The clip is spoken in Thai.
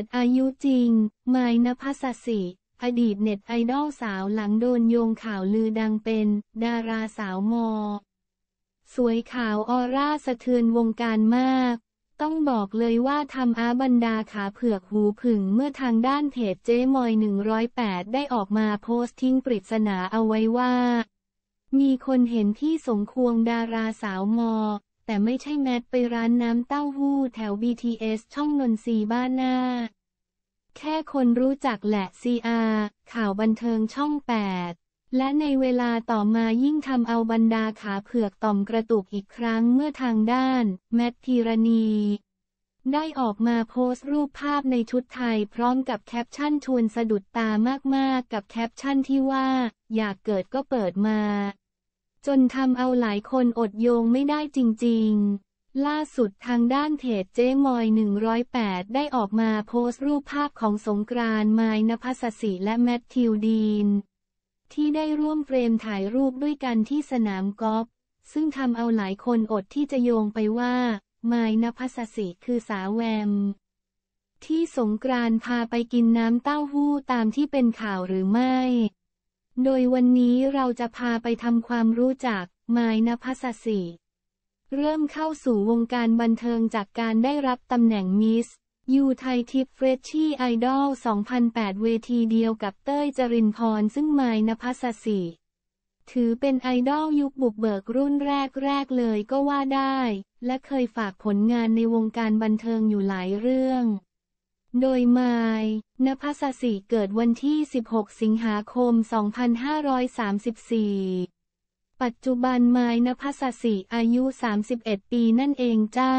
ดอายุจริง ไมนภัสสิ อดีตเน็ตไอดอลสาวหลังโดนโยงข่าวลือดังเป็น ดาราสาวมอ สวยขาวออร่าสะเทือนวงการมาก ต้องบอกเลยว่าทำอาบันดาขาเผือกหูผึ่งเมื่อทางด้านเพจเจมอย 108 ได้ออกมาโพสต์ทิ้งปริศนาเอาไว้ว่า มีคนเห็นที่สงควงดาราสาวมอแต่ไม่ใช่แมทไปร้านน้ำเต้าหู้แถว BTS ช่องนนทรีบ้านหน้า แค่คนรู้จักแหละ CR ข่าวบันเทิงช่อง 8 และในเวลาต่อมายิ่งทำเอาบรรดาขาเผือกต่อมกระตุกอีกครั้งเมื่อทางด้าน แมทพีรณี ได้ออกมาโพสต์รูปภาพในชุดไทยพร้อมกับแคปชั่นชวนสะดุดตามากๆกับแคปชั่นที่ว่า อยากเกิดก็เปิดมาจนทำเอาหลายคนอดโยงไม่ได้จริงๆ ล่าสุดทางด้านเพจเจ๊มอย 108 ได้ออกมาโพสต์รูปภาพของสงกรานต์ไมนภัสสิและแมทธิวดีนที่ได้ร่วมเฟรมถ่ายรูปด้วยกันที่สนามกอล์ฟซึ่งทำเอาหลายคนอดที่จะโยงไปว่า ไมนภัสสิคือสาวแวม ที่สงกรานต์พาไปกินน้ำเต้าหู้ตามที่เป็นข่าวหรือไม่โดยวันนี้เราจะพาไปทำความรู้จัก ไมนพัสสีเริ่มเข้าสู่วงการบันเทิงจากการได้รับตำแหน่งมิสยูไทยทิปเฟรชชี่ไอดอล 2008 เวทีเดียวกับเต้ยจรินพรซึ่งไมนพัสสีถือเป็นไอดอลยุคบุกเบิกรุ่นแรกแรกเลยก็ว่าได้ และเคยฝากผลงานในวงการบันเทิงอยู่หลายเรื่องโดยมายนภัสสิเกิดวันที่ 16 สิงหาคม 2534 ปัจจุบันมายนภัสสิอายุ 31 ปีนั่นเองจ้า